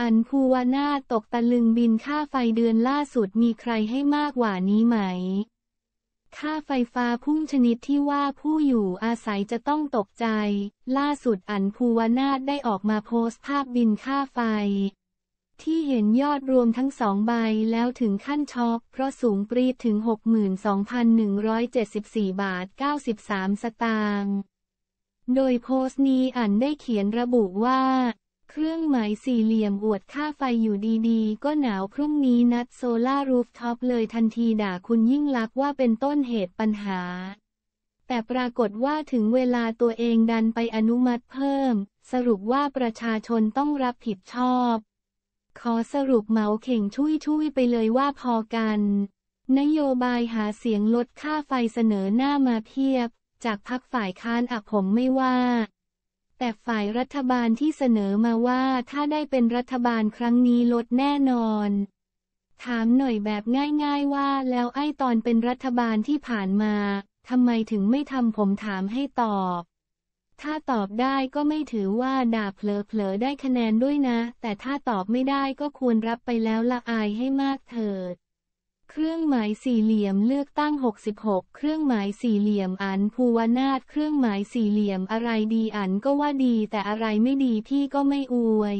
อันภูวนาตกตะลึงบินค่าไฟเดือนล่าสุดมีใครให้มากกว่านี้ไหม ค่าไฟฟ้าพุ่งชนิดที่ว่าผู้อยู่อาศัยจะต้องตกใจ ล่าสุดอันภูวนาได้ออกมาโพสต์ภาพบินค่าไฟ ที่เห็นยอดรวมทั้งสองใบแล้วถึงขั้นช็อกเพราะสูงปรีดถึง 62,174บาท93สตางค์โดยโพสต์นี้อันได้เขียนระบุว่าเครื่องหมายสี่เหลี่ยมอวดค่าไฟอยู่ดีๆ ก็หนาวพรุ่งนี้นัดโซลารูฟท็อปเลยทันทีด่าคุณยิ่งลักษ์ว่าเป็นต้นเหตุปัญหา แต่ปรากฏว่าถึงเวลาตัวเองดันไปอนุมัติเพิ่ม สรุปว่าประชาชนต้องรับผิดชอบ ขอสรุปเหมาเข่งช่วยชยไปเลยว่าพอกัน นโยบายหาเสียงลดค่าไฟเสนอหน้ามาเพียบ จากพักฝ่ายค้านอักผมไม่ว่าแต่ฝ่ายรัฐบาลที่เสนอมาว่าถ้าได้เป็นรัฐบาลครั้งนี้ลดแน่นอน ถามหน่อยแบบง่ายๆว่าแล้วไอ้ตอนเป็นรัฐบาลที่ผ่านมาทำไมถึงไม่ทำผมถามให้ตอบ ถ้าตอบได้ก็ไม่ถือว่าด่าเผลอๆได้คะแนนด้วยนะ แต่ถ้าตอบไม่ได้ก็ควรรับไปแล้วละอายให้มากเถิดรื่องหมายสี่เหลี่ยมเลือกตั้ง 66เครื่องหมายสี่เหลี่ยมอันภูวนาถเครื่องหมายสี่เหลี่ยมอะไรดีอันก็ว่าดีแต่อะไรไม่ดีพี่ก็ไม่อวย